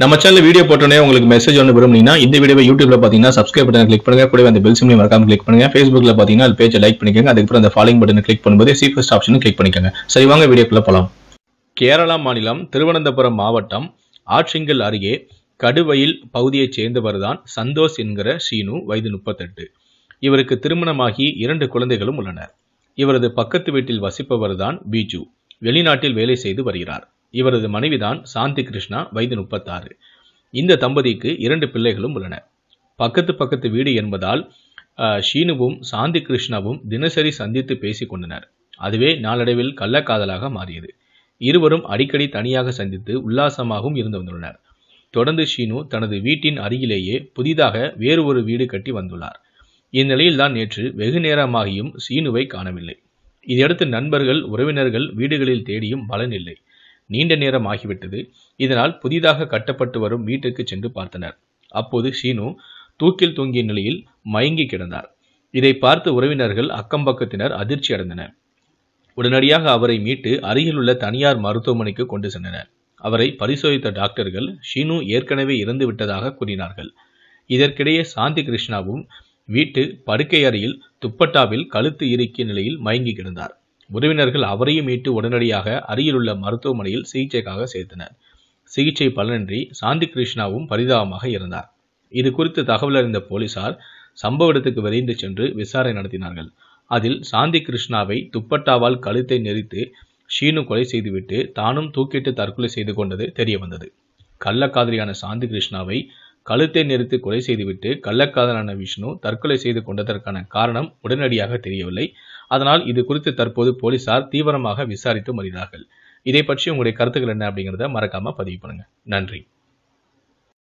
நம்ம channel video போட்டோன்னே உங்களுக்கு மெசேஜ் ஒன்று விரும்புனீங்கன்னா இந்த வீடியோ யூடியூப்ல பார்த்தீங்கன்னா சப்ஸ்கிரைப் பட்டன் கிளிக் பண்ணுங்க கூட அந்த பெல் சிம்லையும் மறக்காம கிளிக் பண்ணுங்க ஃபேஸ்புக்ல பார்த்தீங்கன்னா அது பேஜை லைக் பண்ணிக்கோங்க அதுக்கப்புறம் அந்த ஃபாலோ பட்டன் கிளிக் பண்ணும்போது ஃபஸ்ட் ஆப்ஷன் கிளிக் பண்ணிக்கோங்க சரி வாங்க வீடியோக்குள்ள போகலாம் கேரளா மாநிலம் திருவனந்தபுரம் மாவட்டம் ஆற்றிங்கல் அருகே கடுவயில் பகுதியைச் சேர்ந்தவர் தான் சந்தோஷ் என்கிற ஷீனு வயது முப்பத்தெட்டு இவருக்கு திருமணமாகி இரண்டு குழந்தைகளும் உள்ளனர் இவரது பக்கத்து வீட்டில் வசிப்பவர் தான் பீஜு வெளிநாட்டில் வேலை செய்து வருகிறார் இவரது மனைவிதான் சாந்தி கிருஷ்ணா வயது முப்பத்தாறு இந்த தம்பதிக்கு இரண்டு பிள்ளைகளும் உள்ளன பக்கத்து பக்கத்து வீடு என்பதால் ஷீனுவும் சாந்தி கிருஷ்ணாவும் தினசரி சந்தித்து பேசிக் கொண்டனர் அதுவே நாளடைவில் கள்ளக்காதலாக மாறியது இருவரும் அடிக்கடி தனியாக சந்தித்து உல்லாசமாகவும் இருந்து வந்துள்ளனர் தொடர்ந்து ஷீனு தனது வீட்டின் அருகிலேயே புதிதாக வேறு ஒரு வீடு கட்டி வந்துள்ளார் இந்நிலையில்தான் நேற்று வெகு நேரமாகியும் சீனுவை காணவில்லை இதையடுத்து நண்பர்கள் உறவினர்கள் வீடுகளில் தேடியும் பலனில்லை நீண்ட நேரம் ஆகிவிட்டது இதனால் புதிதாக கட்டப்பட்டு வரும் வீட்டிற்கு சென்று பார்த்தனர் அப்போது ஷீனு தூக்கில் தூங்கிய நிலையில் மயங்கி கிடந்தார் இதை பார்த்து உறவினர்கள் அக்கம்பக்கத்தினர் அதிர்ச்சி அடைந்தனர் உடனடியாக அவரை மீட்டு அருகிலுள்ள தனியார் மருத்துவமனைக்கு கொண்டு சென்றனர் அவரை பரிசோதித்த டாக்டர்கள் ஷீனு ஏற்கனவே இறந்து விட்டதாக கூறினார்கள் இதற்கிடையே சாந்தி கிருஷ்ணாவும் வீட்டு படுக்கை அறையில் துப்பட்டாவில் கழுத்து இறுக்கிய நிலையில் மயங்கி கிடந்தார் உறவினர்கள் அவரையும் மீட்டு உடனடியாக அருகிலுள்ள மருத்துவமனையில் சிகிச்சைக்காக சேர்த்தனர் சிகிச்சை பலனின்றி சாந்தி கிருஷ்ணாவும் பரிதாபமாக இருந்தார் இது குறித்து தகவல் அறிந்த போலீசார் சம்பவ இடத்துக்கு விரைந்து சென்று விசாரணை நடத்தினார்கள் அதில் சாந்தி கிருஷ்ணாவை துப்பட்டாவால் கழுத்தை நெறித்து ஷீனு கொலை செய்துவிட்டு தானும் தூக்கிட்டு தற்கொலை செய்து கொண்டது தெரிய வந்தது கள்ளக்காதலியான சாந்தி கிருஷ்ணாவை கழுத்தை நெறித்து கொலை செய்துவிட்டு கள்ளக்காதலான விஷ்ணு தற்கொலை செய்து கொண்டதற்கான காரணம் உடனடியாக தெரியவில்லை அதனால் இது குறித்து தற்போது போலீசார் தீவிரமாக விசாரித்து வருகிறார்கள் இதை பற்றி உங்களுடைய கருத்துக்கள் என்ன அப்படிங்கிறத மறக்காம பதிவு பண்ணுங்க நன்றி